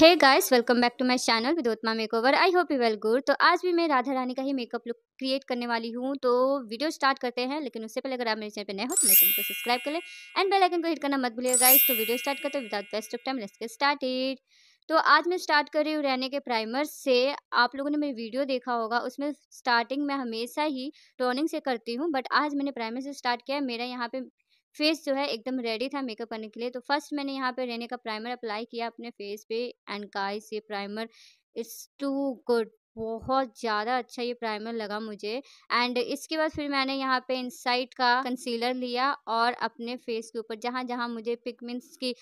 hey guys welcome back to my channel विदोत्मा makeover I hope you well good तो आज भी मैं राधा रानी का ही मेकअप लुक क्रिएट करने वाली हूँ तो वीडियो स्टार्ट करते हैं लेकिन उससे पहले अगर आप मेरे चैनल पर नए हो तो मेरे चैनल को सब्सक्राइब कर लें एंड बेल आइकन को हिट करना मत भूलिए गाइस तो वीडियो स्टार्ट करते without waste of time let's get started तो आज मैं स्टार्ट कर रही हूँ रहने के प्राइमर से आप लोगों ने मेरी वीडियो देखा होगा उसमें स्टार्टिंग मैं हमेशा ही टोनिंग से करती हूँ बट आज मैंने प्राइमर से स्टार्ट किया है मेरा यहाँ पे फेस जो है एकदम रेडी था मेकअप करने के लिए तो फर्स्ट मैंने यहाँ पे रहने का प्राइमर अप्लाई किया अपने फेस पे एंड गाइस ये प्राइमर इट्स टू गुड बहुत ज़्यादा अच्छा ये प्राइमर लगा मुझे एंड इसके बाद फिर मैंने यहाँ पे इनसाइट का कंसीलर लिया और अपने फेस के ऊपर जहाँ जहाँ मुझे पिकमेंट्स की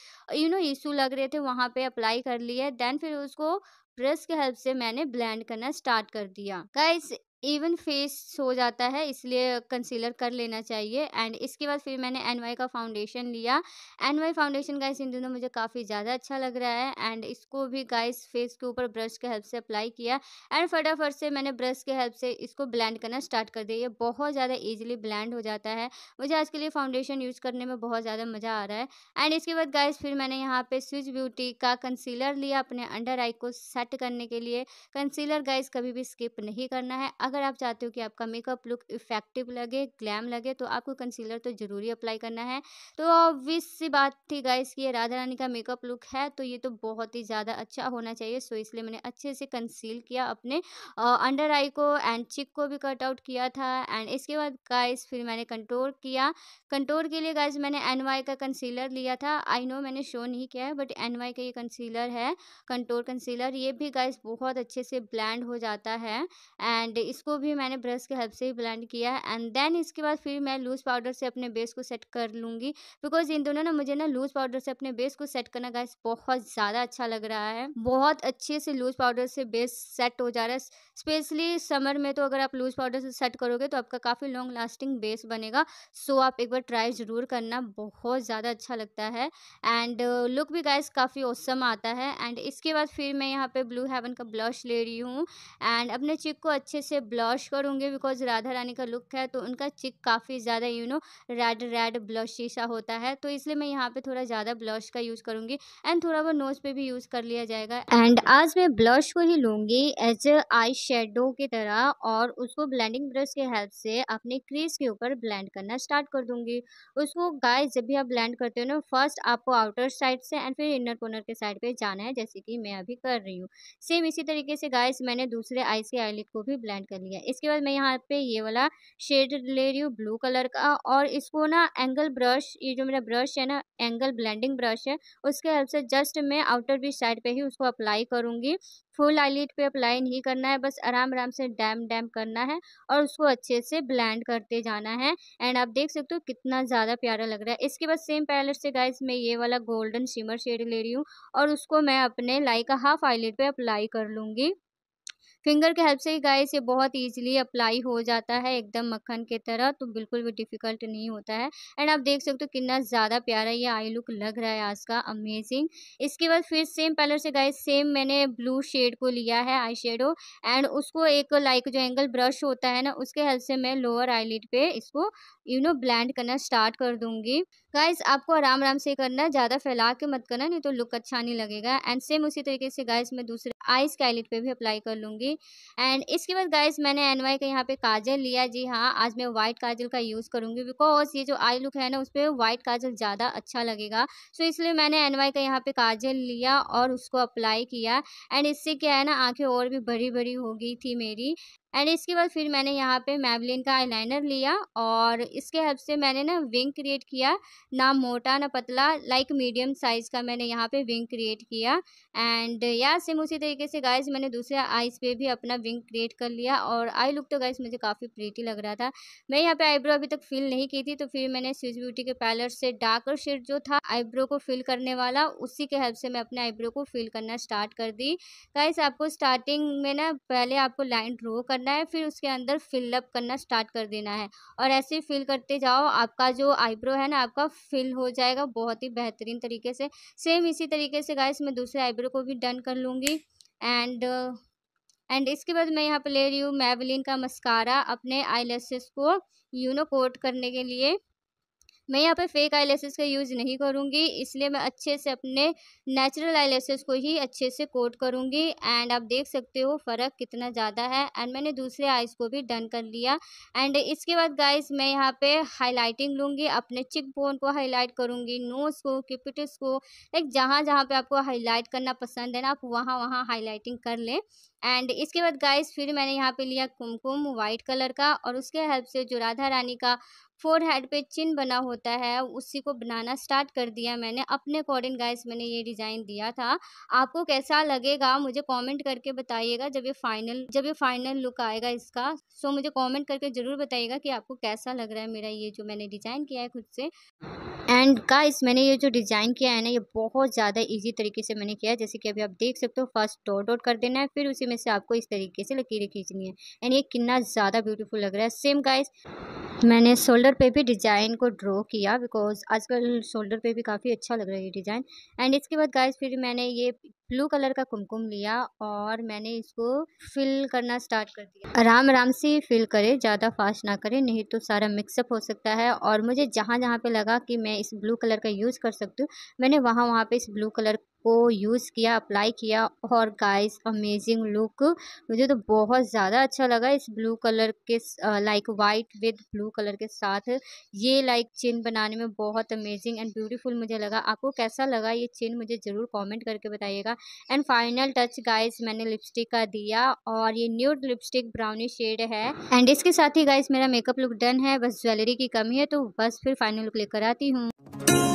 यू नो इशू लग रहे थे वहाँ पे अप्लाई कर लिया देन फिर उसको ब्रश के हेल्प से मैंने ब्लेंड करना स्टार्ट कर दिया गाइस इवन फेस सो जाता है इसलिए कंसीलर कर लेना चाहिए एंड इसके बाद फिर मैंने एन वाई का फाउंडेशन लिया एन वाई फाउंडेशन गाइस इन दिनों मुझे काफ़ी ज़्यादा अच्छा लग रहा है एंड इसको भी गाइस फेस के ऊपर ब्रश के हेल्प से अप्लाई किया एंड फटाफट से मैंने ब्रश के हेल्प से इसको ब्लैंड करना स्टार्ट कर दिया ये बहुत ज़्यादा ईजिली ब्लैंड हो जाता है मुझे आज के लिए फाउंडेशन यूज़ करने में बहुत ज़्यादा मज़ा आ रहा है एंड इसके बाद गाइस फिर मैंने यहाँ पर स्विच ब्यूटी का कंसीलर लिया अपने अंडर आई को सेट करने के लिए कंसीलर गाइस कभी भी स्किप नहीं करना है अगर अगर आप चाहते हो कि आपका मेकअप लुक इफेक्टिव लगे ग्लैम लगे तो आपको कंसीलर तो ज़रूरी अप्लाई करना है तो ऑब्वियस सी बात थी गाइस कि ये राधा रानी का मेकअप लुक है तो ये तो बहुत ही ज़्यादा अच्छा होना चाहिए सो इसलिए मैंने अच्छे से कंसील किया अपने अंडर आई को एंड चिक को भी कट आउट किया था एंड इसके बाद गाइस फिर मैंने कंटोर किया कंटोर के लिए गाइस मैंने एन का कंसीलर लिया था आई नो मैंने शो नहीं किया है बट एन का ये कंसीलर है कंटोर कंसीलर ये भी गाइस बहुत अच्छे से ब्लैंड हो जाता है एंड इसको भी मैंने ब्रश के हेल्प से ही ब्लेंड किया है एंड देन इसके बाद फिर मैं लूज़ पाउडर से अपने बेस को सेट कर लूँगी बिकॉज इन दोनों ने मुझे ना लूज़ पाउडर से अपने बेस को सेट करना गाइस बहुत ज़्यादा अच्छा लग रहा है बहुत अच्छे से लूज़ पाउडर से बेस सेट हो जा रहा है स्पेशली समर में तो अगर आप लूज़ पाउडर से सेट करोगे तो आपका काफ़ी लॉन्ग लास्टिंग बेस बनेगा सो so आप एक बार ट्राई ज़रूर करना बहुत ज़्यादा अच्छा लगता है एंड लुक भी गाइस काफ़ी औसम आता है एंड इसके बाद फिर मैं यहाँ पर ब्लू हेवन का ब्लश ले रही हूँ एंड अपने चिक को अच्छे से ब्लश करूँगी बिकॉज राधा रानी का लुक है तो उनका चिक काफ़ी ज़्यादा you know red red blush शीशा होता है तो इसलिए मैं यहाँ पे थोड़ा ज़्यादा ब्लश का यूज़ करूँगी एंड थोड़ा बहुत नोज़ पे भी यूज़ कर लिया जाएगा एंड आज मैं ब्लश को ही लूँगी एज आई शेडो की तरह और उसको ब्लैंडिंग ब्रश की हेल्प से अपने क्रीज के ऊपर ब्लैंड करना स्टार्ट कर दूँगी उसको गाय जब भी आप ब्लैंड करते हो ना फर्स्ट आपको आउटर साइड से एंड फिर इनर कॉर्नर के साइड पर जाना है जैसे कि मैं अभी कर रही हूँ सेम इसी तरीके से गाय मैंने दूसरे आइज के आईलिड को भी ब्लैंड कर कर लिया इसके बाद मैं यहाँ पे ये वाला शेड ले रही हूँ ब्लू कलर का और इसको ना एंगल ब्रश ये जो मेरा ब्रश है ना एंगल ब्लेंडिंग ब्रश है उसके हेल्प से जस्ट मैं आउटर बीच साइड पे ही उसको अप्लाई करूँगी फुल आईलिट पे अप्लाई नहीं करना है बस आराम आराम से डैम डैम करना है और उसको अच्छे से ब्लेंड करते जाना है एंड आप देख सकते हो कितना ज़्यादा प्यारा लग रहा है इसके बाद सेम पैलेट से गाइस मैं ये वाला गोल्डन शिमर शेड ले रही हूँ और उसको मैं अपने लाइक हाफ आईलिट पे अप्लाई कर लूँगी फिंगर के हेल्प से ही गाइस ये बहुत ईजिली अप्लाई हो जाता है एकदम मक्खन के तरह तो बिल्कुल भी डिफ़िकल्ट नहीं होता है एंड आप देख सकते हो कितना ज़्यादा प्यारा ये आई लुक लग रहा है आज का अमेजिंग इसके बाद फिर सेम पैलर से गाइस सेम मैंने ब्लू शेड को लिया है आई शेडो एंड उसको एक लाइक जो एंगल ब्रश होता है ना उसके हेल्प से मैं लोअर आईलिड पर इसको यू नो ब्लैंड करना स्टार्ट कर दूंगी गाइस आपको आराम आराम से करना है ज़्यादा फैला के मत करना नहीं तो लुक अच्छा नहीं लगेगा एंड सेम उसी तरीके से गाइस मैं दूसरे आईज के आईलिड पे भी अप्लाई कर लूँगी एंड इसके बाद गाइज मैंने एन वाई का यहाँ पे काजल लिया जी हाँ आज मैं व्हाइट काजल का यूज़ करूँगी बिकॉज ये जो आई लुक है ना उस पर व्हाइट काजल ज़्यादा अच्छा लगेगा सो so, इसलिए मैंने एन वाई का यहाँ पे काजल लिया और उसको अप्लाई किया एंड इससे क्या है ना आँखें और भी बड़ी बड़ी हो गई थी मेरी एंड इसके बाद फिर मैंने यहाँ पे मैबलिन का आईलाइनर लिया और इसके हेल्प से मैंने ना विंग क्रिएट किया ना मोटा ना पतला लाइक मीडियम साइज़ का मैंने यहाँ पे विंग क्रिएट किया एंड या सेम उसी तरीके से गाइस मैंने दूसरे आइज़ पे भी अपना विंग क्रिएट कर लिया और आई लुक तो गाइस मुझे काफ़ी प्रीटी लग रहा था मैं यहाँ पे आईब्रो अभी तक फिल नहीं की थी तो फिर मैंने स्विच ब्यूटी के पैलर से डार्कर शेड जो था आईब्रो को फिल करने वाला उसी के हेल्प से मैं अपने आईब्रो को फिल करना स्टार्ट कर दी गाइस आपको स्टार्टिंग में ना पहले आपको लाइन ड्रॉ करना करना है फिर उसके अंदर फिलअप करना स्टार्ट कर देना है और ऐसे फिल करते जाओ आपका जो आईब्रो है ना आपका फिल हो जाएगा बहुत ही बेहतरीन तरीके से सेम इसी तरीके से गाइस मैं दूसरे आईब्रो को भी डन कर लूँगी एंड एंड इसके बाद मैं यहाँ पर ले रही हूँ मैवलिन का मस्कारा अपने आई को यूनो कोट करने के लिए मैं यहाँ पर फेक आई का यूज़ नहीं करूँगी इसलिए मैं अच्छे से अपने नेचुरल आई को ही अच्छे से कोट करूँगी एंड आप देख सकते हो फ़र्क कितना ज़्यादा है एंड मैंने दूसरे आइज़ को भी डन कर लिया एंड इसके बाद गाइज मैं यहाँ पे हाईलाइटिंग लूँगी अपने चिक बोन को हाईलाइट करूँगी नोज़ को किपिटिस को लाइक जहाँ जहाँ पे आपको हाईलाइट करना पसंद है ना आप वहाँ वहाँ हाईलाइटिंग कर लें एंड इसके बाद गाइस फिर मैंने यहाँ पे लिया कुमकुम वाइट कलर का और उसके हेल्प से जो राधा रानी का फोर हेड पे चिन बना होता है उसी को बनाना स्टार्ट कर दिया मैंने अपने अकॉर्डिंग गाइस मैंने ये डिज़ाइन दिया था आपको कैसा लगेगा मुझे कमेंट करके बताइएगा जब ये फाइनल जब ये फाइनल लुक आएगा इसका सो मुझे कमेंट करके ज़रूर बताइएगा कि आपको कैसा लग रहा है मेरा ये जो मैंने डिज़ाइन किया है खुद से एंड गाइस मैंने ये जो डिज़ाइन किया है ना ये बहुत ज़्यादा इजी तरीके से मैंने किया है जैसे कि अभी आप देख सकते हो फर्स्ट डॉट डॉट कर देना है फिर उसी में से आपको इस तरीके से लकीरें खींचनी है एंड ये कितना ज़्यादा ब्यूटीफुल लग रहा है सेम गाइस मैंने शोल्डर पे भी डिज़ाइन को ड्रॉ किया बिकॉज आजकल शोल्डर पे भी काफ़ी अच्छा लग रहा है ये डिज़ाइन एंड इसके बाद गाइस फिर मैंने ये ब्लू कलर का कुमकुम लिया और मैंने इसको फिल करना स्टार्ट कर दिया आराम आराम से फिल करें ज़्यादा फास्ट ना करें नहीं तो सारा मिक्सअप हो सकता है और मुझे जहाँ जहाँ पे लगा कि मैं इस ब्लू कलर का यूज़ कर सकती हूँ मैंने वहाँ वहाँ पे इस ब्लू कलर को यूज़ किया अप्लाई किया और गाइस अमेजिंग लुक मुझे तो बहुत ज़्यादा अच्छा लगा इस ब्लू कलर के like white with blue colour के साथ ये लाइक चेन बनाने में बहुत अमेजिंग एंड ब्यूटीफुल मुझे लगा आपको कैसा लगा ये चेन मुझे ज़रूर कॉमेंट करके बताइएगा एंड फाइनल टच गाइज मैंने लिपस्टिक का दिया और ये न्यूड लिपस्टिक ब्राउनी शेड है एंड इसके साथ ही गाइस मेरा मेकअप लुक डन है बस ज्वेलरी की कमी है तो बस फिर फाइनल लुक लेकर आती हूँ